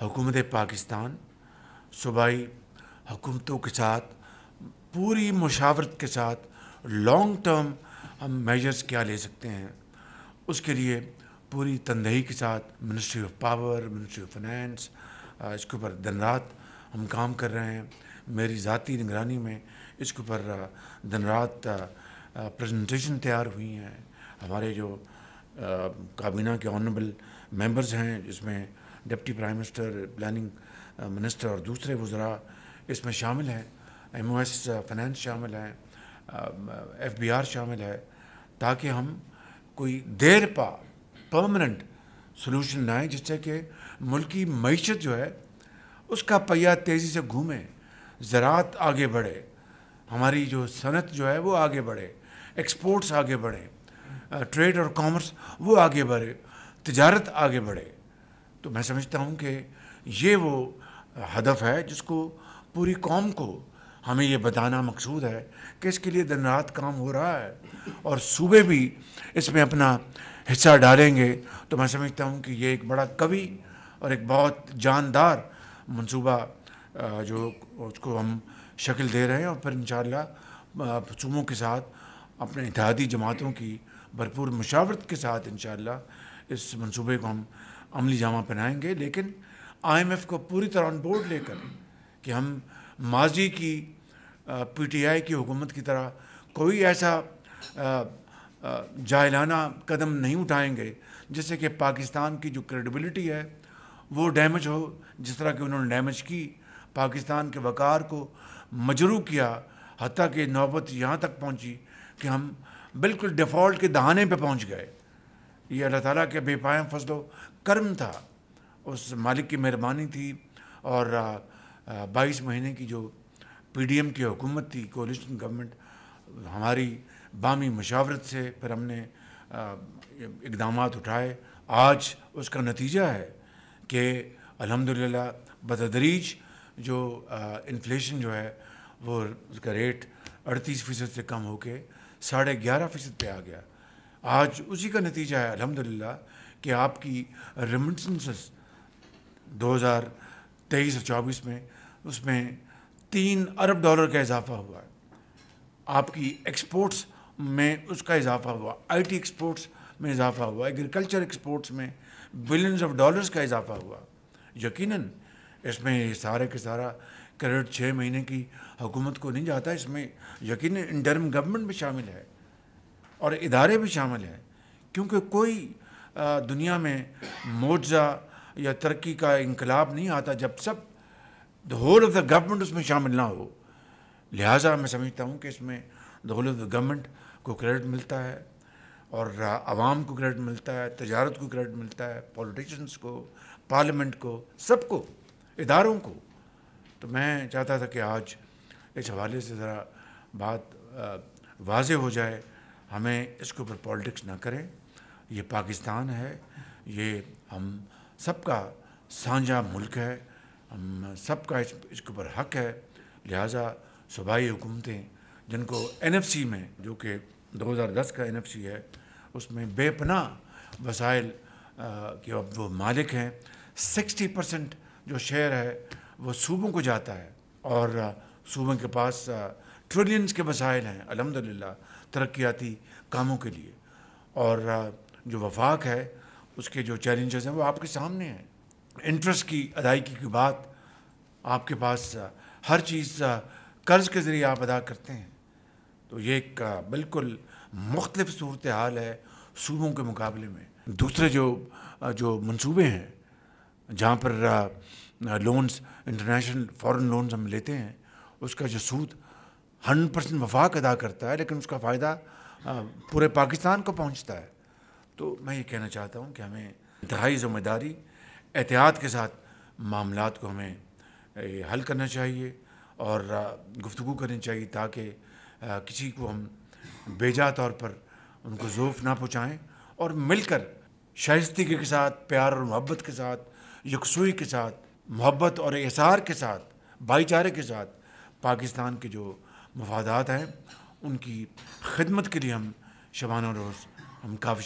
हुकूमत पाकिस्तान सूबाई हुकूमतों के साथ पूरी मशावरत के साथ लॉन्ग टर्म हम मेजर्स क्या ले सकते हैं उसके लिए पूरी तनदही के साथ ministry of power ministry of finance इसके ऊपर दिन रात हम काम कर रहे हैं मेरी ज़ाती निगरानी में इसके ऊपर दिन रात प्रजेंटेशन तैयार हुई हैं हमारे जो काबीना के ऑनरेबल मेंबर्स हैं जिसमें deputy prime minister planning minister और दूसरे वज्रा इसमें शामिल हैं एम ओ एस फाइनेंस शामिल हैं एफ बी आर शामिल है ताकि हम कोई देर पा परमानेंट सोलूशन लाएँ जिससे कि मुल्क की मीशत जो है उसका पहिया तेज़ी से घूमे ज़रात आगे बढ़े हमारी जो सनत जो है वो आगे बढ़े एक्सपोर्ट्स आगे बढ़े ट्रेड uh, और कॉमर्स वो आगे बढ़े तजारत आगे बढ़े तो मैं समझता हूँ कि ये वो हदफ है जिसको पूरी कौम को हमें ये बताना मकसूद है कि इसके लिए दिन रात काम हो रहा है और सूबे भी इसमें अपना हिस्सा डालेंगे तो मैं समझता हूँ कि ये एक बड़ा कवि और एक बहुत जानदार मंसूबा जो उसको हम शक्ल दे रहे हैं और फिर इन सूबों के साथ अपने इतिहादी जमातों की भरपूर मशावरत के साथ इन इस मनसूबे को हम अमली जामा पहनाएंगे लेकिन आईएमएफ को पूरी तरह ऑन बोर्ड लेकर कि हम माजी की पीटीआई की हुकूमत की तरह कोई ऐसा जायलाना कदम नहीं उठाएंगे जिससे कि पाकिस्तान की जो क्रेडिबिलिटी है वो डैमेज हो जिस तरह कि उन्होंने डैमेज की पाकिस्तान के वक़ार को मजरू किया हती कि नौबत यहाँ तक पहुँची कि हम बिल्कुल डिफ़ॉल्ट के दहाने पे पहुँच गए ये अल्लाह ताला के बेपाय फजलो कर्म था उस मालिक की मेहरबानी थी और बाईस महीने की जो पी डी एम की हुकूमत थी कोलिशन गवर्नमेंट हमारी बामी मशावरत से फिर हमने इकदाम उठाए आज उसका नतीजा है कि अल्हम्दुलिल्लाह बतदरीज जो इन्फ्लेशन जो है वो उसका रेट अड़तीस फ़ीसद से कम होके साढ़े ग्यारह फ़ीसद पर आ गया आज उसी का नतीजा है अलहमदिल्ला कि आपकी रेमिटेंस 2023 और 24 में उसमें तीन अरब डॉलर का इजाफा हुआ है आपकी एक्सपोर्ट्स में उसका इजाफा हुआ आईटी एक्सपोर्ट्स में इजाफा हुआ एग्रीकल्चर एक्सपोर्ट्स में बिलियंस ऑफ डॉलर्स का इजाफा हुआ यकीनन इसमें सारे के सारा क्रेडिट छः महीने की हुकूमत को नहीं जाता इसमें यकीन इंटरम गवर्नमेंट भी शामिल है और इदारे भी शामिल हैं क्योंकि कोई दुनिया में मोजा या तरक्की का इनकलाब नहीं आता जब सब the whole of the government उसमें शामिल ना हो लिहाजा मैं समझता हूँ कि इसमें the whole of the government को क्रेडिट मिलता है और आवाम को क्रेडिट मिलता है तजारत को क्रेडिट मिलता है पॉलिटिशन्स को पार्लियामेंट को सबको इदारों को तो मैं चाहता था कि आज इस हवाले से ज़रा बात वाज हो जाए हमें इसके ऊपर पॉलिटिक्स ना करें ये पाकिस्तान है ये हम सबका साझा मुल्क है हम सबका इस इसके ऊपर हक है लिहाजा सूबाई हुकूमतें जिनको एन में जो कि 2010 का एन है उसमें बेपना वसाइल के अब वो मालिक हैं 60 परसेंट जो शेयर है वो सूबों को जाता है और सूबों के पास आ, ट्रिलियंस के वसाइल हैं अलहमदिल्ला तरक्याती कामों के लिए और जो वफाक है उसके जो चैलेंजेस हैं वो आपके सामने हैं इंटरेस्ट की अदायगी की बात आपके पास हर चीज़ कर्ज़ के ज़रिए आप अदा करते हैं तो ये एक बिल्कुल मुख्तफ सूरत हाल है सूबों के मुकाबले में दूसरे जो जो मनसूबे हैं जहाँ पर लोन्स इंटरनेशनल फॉरेन लोन्स हम लेते हैं उसका जो सूद हंड्रेड परसेंट वफाक अदा करता है लेकिन उसका फ़ायदा पूरे पाकिस्तान को पहुँचता है तो मैं ये कहना चाहता हूँ कि हमें इंतहाई ज़िम्मेदारी एहतियात के साथ मामला को हमें हल करना चाहिए और गुफ्तु करनी चाहिए ताकि किसी को हम बेजा तौर पर उनको जोफ ना पहुँचाएँ और मिलकर शाइस्ती के साथ प्यार और मोहब्बत के साथ यकसुई के साथ मोहब्बत और एसार के साथ भाईचारे के साथ पाकिस्तान के जो मफादात हैं उनकी खदमत के लिए हम शबाना रोज़ हम काविश